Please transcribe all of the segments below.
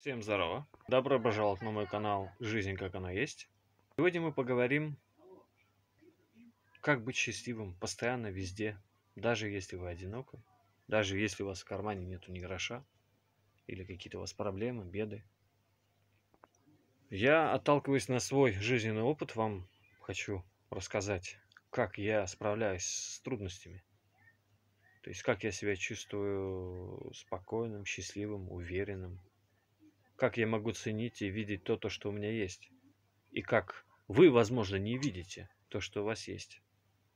Всем здорово! Добро пожаловать на мой канал «Жизнь как она есть». Сегодня мы поговорим, как быть счастливым постоянно, везде, даже если вы одиноки, даже если у вас в кармане нету ни гроша, или какие-то у вас проблемы, беды. Я, отталкиваясь на свой жизненный опыт, вам хочу рассказать, как я справляюсь с трудностями. То есть, как я себя чувствую спокойным, счастливым, уверенным, как я могу ценить и видеть то, то, что у меня есть? И как вы, возможно, не видите то, что у вас есть?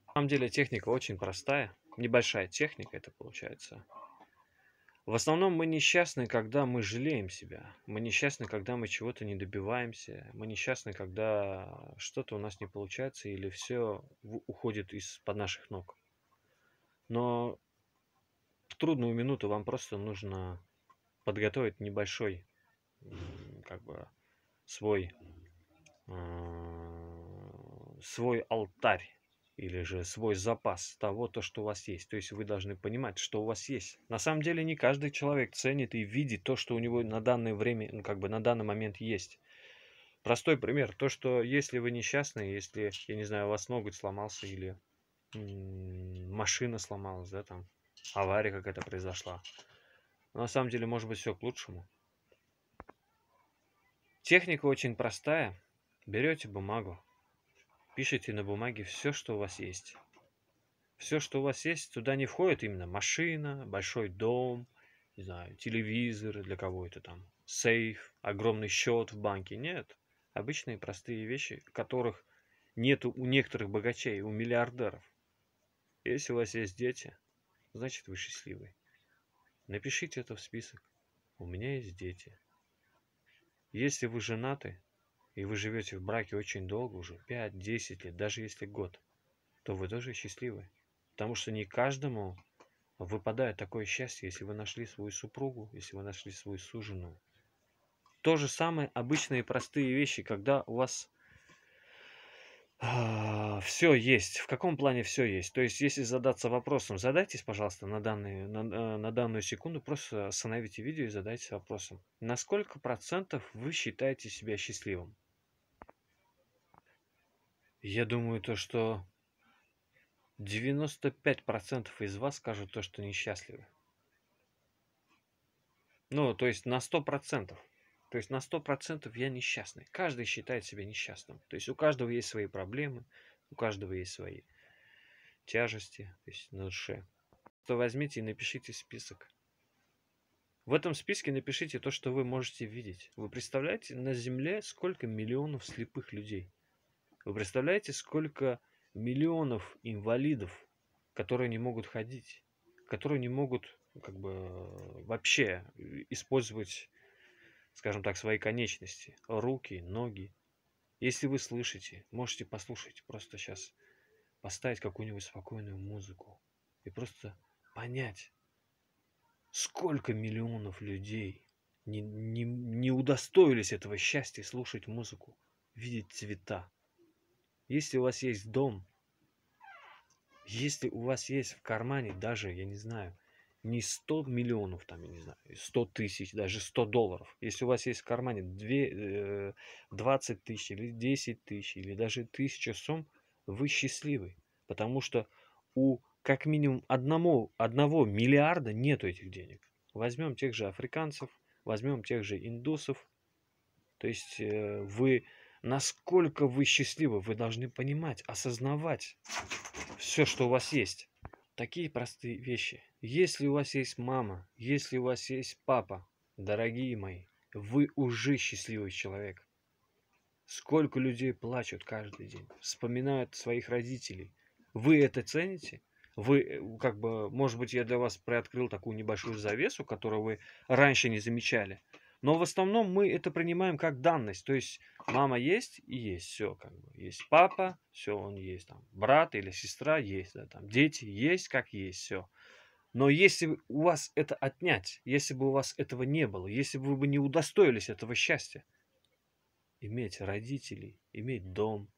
На самом деле техника очень простая. Небольшая техника это получается. В основном мы несчастны, когда мы жалеем себя. Мы несчастны, когда мы чего-то не добиваемся. Мы несчастны, когда что-то у нас не получается или все уходит из-под наших ног. Но в трудную минуту вам просто нужно подготовить небольшой как бы свой, а, свой алтарь или же свой запас того, то, что у вас есть. То есть вы должны понимать, что у вас есть. На самом деле не каждый человек ценит и видит то, что у него на данное время, ну, как бы на данный момент есть. Простой пример. То, что если вы несчастны, если, я не знаю, у вас ноготь сломался или машина сломалась, да, там, авария какая-то произошла. Но на самом деле, может быть, все к лучшему. Техника очень простая. Берете бумагу, пишите на бумаге все, что у вас есть. Все, что у вас есть, туда не входит именно машина, большой дом, не знаю, телевизор для кого это там, сейф, огромный счет в банке. Нет, обычные простые вещи, которых нету у некоторых богачей, у миллиардеров. Если у вас есть дети, значит вы счастливы. Напишите это в список. У меня есть дети. Если вы женаты, и вы живете в браке очень долго уже, 5-10 лет, даже если год, то вы тоже счастливы. Потому что не каждому выпадает такое счастье, если вы нашли свою супругу, если вы нашли свою суженую. То же самое обычные простые вещи, когда у вас а, все есть. В каком плане все есть? То есть, если задаться вопросом, задайтесь, пожалуйста, на, данные, на, э, на данную секунду, просто остановите видео и задайтесь вопросом. На сколько процентов вы считаете себя счастливым? Я думаю, то, что 95% из вас скажут то, что несчастливы. Ну, то есть на 100%. То есть на 100% я несчастный. Каждый считает себя несчастным. То есть у каждого есть свои проблемы, у каждого есть свои тяжести, то есть на душе. То возьмите и напишите список. В этом списке напишите то, что вы можете видеть. Вы представляете на Земле сколько миллионов слепых людей? Вы представляете сколько миллионов инвалидов, которые не могут ходить, которые не могут как бы вообще э, использовать, скажем так, свои конечности, руки, ноги, если вы слышите, можете послушать, просто сейчас поставить какую-нибудь спокойную музыку и просто понять, сколько миллионов людей не, не, не удостоились этого счастья слушать музыку, видеть цвета. Если у вас есть дом, если у вас есть в кармане даже, я не знаю, не 100 миллионов, там, я не знаю, 100 тысяч, даже 100 долларов. Если у вас есть в кармане 2, 20 э, тысяч или 10 тысяч, или даже тысяча сом, вы счастливы. Потому что у как минимум одному, одного миллиарда нету этих денег. Возьмем тех же африканцев, возьмем тех же индусов. То есть э, вы, насколько вы счастливы, вы должны понимать, осознавать все, что у вас есть такие простые вещи. Если у вас есть мама, если у вас есть папа, дорогие мои, вы уже счастливый человек. Сколько людей плачут каждый день, вспоминают своих родителей. Вы это цените? Вы, э, как бы, может быть, я для вас приоткрыл такую небольшую завесу, которую вы раньше не замечали – но в основном мы это принимаем как данность. То есть мама есть и есть все. Как бы. Есть папа, все, он есть. Там, брат или сестра есть. Да, там, дети есть, как есть, все. Но если у вас это отнять, если бы у вас этого не было, если бы вы бы не удостоились этого счастья, иметь родителей, иметь дом,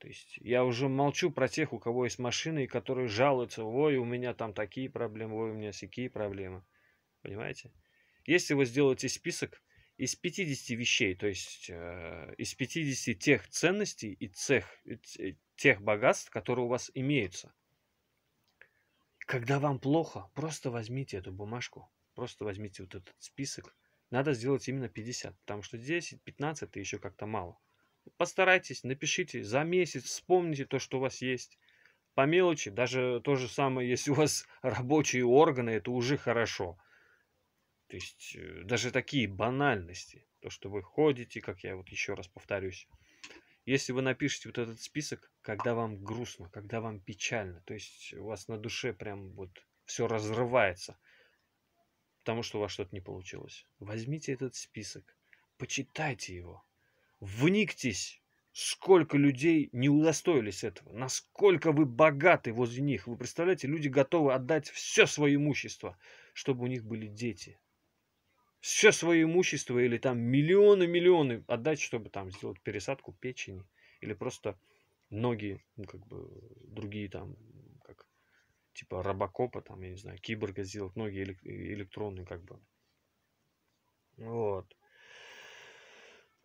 то есть я уже молчу про тех, у кого есть машины, и которые жалуются, ой, у меня там такие проблемы, ой, у меня всякие проблемы. Понимаете? Если вы сделаете список из 50 вещей, то есть э, из 50 тех ценностей и тех э, тех богатств, которые у вас имеются, когда вам плохо, просто возьмите эту бумажку, просто возьмите вот этот список. Надо сделать именно 50, потому что 10, 15 это еще как-то мало. Постарайтесь, напишите за месяц, вспомните то, что у вас есть. По мелочи, даже то же самое, если у вас рабочие органы, это уже хорошо. То есть э, даже такие банальности, то, что вы ходите, как я вот еще раз повторюсь. Если вы напишете вот этот список, когда вам грустно, когда вам печально, то есть у вас на душе прям вот все разрывается, потому что у вас что-то не получилось. Возьмите этот список, почитайте его, вникнитесь, сколько людей не удостоились этого, насколько вы богаты возле них. Вы представляете, люди готовы отдать все свое имущество, чтобы у них были дети, все свое имущество или там миллионы-миллионы отдать, чтобы там сделать пересадку печени или просто ноги, ну, как бы другие там, как типа робокопа, там, я не знаю, киборга сделать, ноги электронные как бы. Вот.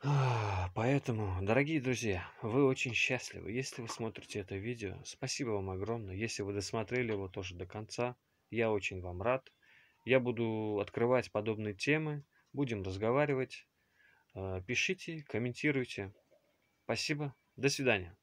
А, поэтому, дорогие друзья, вы очень счастливы, если вы смотрите это видео. Спасибо вам огромное. Если вы досмотрели его тоже до конца, я очень вам рад. Я буду открывать подобные темы, будем разговаривать. Э, пишите, комментируйте. Спасибо, до свидания.